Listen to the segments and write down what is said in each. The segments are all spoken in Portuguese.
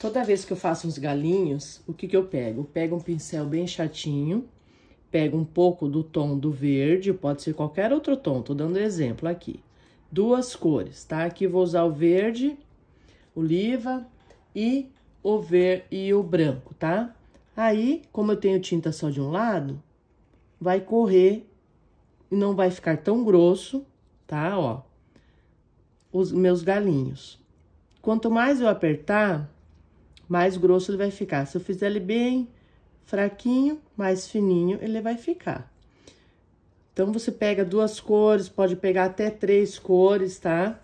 Toda vez que eu faço uns galinhos, o que que eu pego? pego um pincel bem chatinho, pego um pouco do tom do verde, pode ser qualquer outro tom, tô dando exemplo aqui. Duas cores, tá? Aqui vou usar o verde, oliva e o e o branco, tá? Aí, como eu tenho tinta só de um lado, vai correr e não vai ficar tão grosso, tá? Ó, os meus galinhos. Quanto mais eu apertar, mais grosso ele vai ficar. Se eu fizer ele bem fraquinho, mais fininho, ele vai ficar. Então, você pega duas cores, pode pegar até três cores, tá?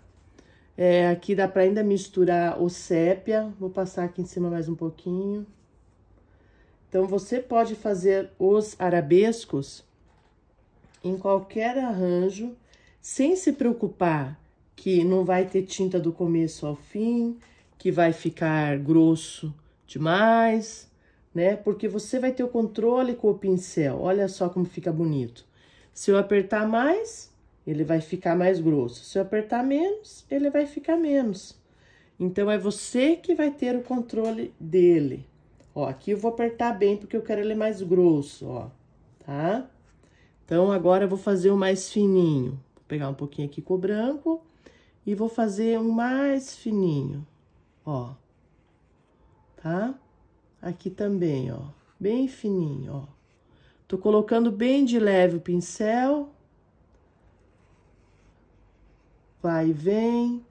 É, aqui dá pra ainda misturar o sépia. Vou passar aqui em cima mais um pouquinho. Então, você pode fazer os arabescos em qualquer arranjo, sem se preocupar que não vai ter tinta do começo ao fim, que vai ficar grosso demais, né? Porque você vai ter o controle com o pincel. Olha só como fica bonito. Se eu apertar mais, ele vai ficar mais grosso. Se eu apertar menos, ele vai ficar menos. Então, é você que vai ter o controle dele. Ó, aqui eu vou apertar bem porque eu quero ele mais grosso, ó, tá? Então, agora eu vou fazer o mais fininho. Vou pegar um pouquinho aqui com o branco e vou fazer um mais fininho ó. Tá? Aqui também, ó. Bem fininho, ó. Tô colocando bem de leve o pincel. Vai e vem.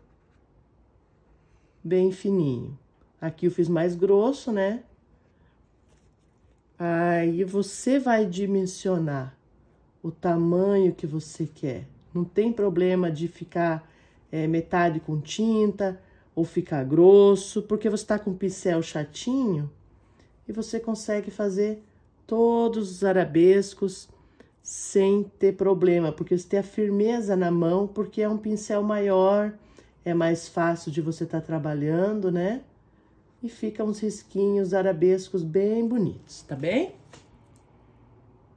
Bem fininho. Aqui eu fiz mais grosso, né? Aí você vai dimensionar o tamanho que você quer. Não tem problema de ficar é, metade com tinta, ou ficar grosso, porque você está com um pincel chatinho e você consegue fazer todos os arabescos sem ter problema, porque você tem a firmeza na mão, porque é um pincel maior, é mais fácil de você estar tá trabalhando, né? E fica uns risquinhos arabescos bem bonitos, tá bem?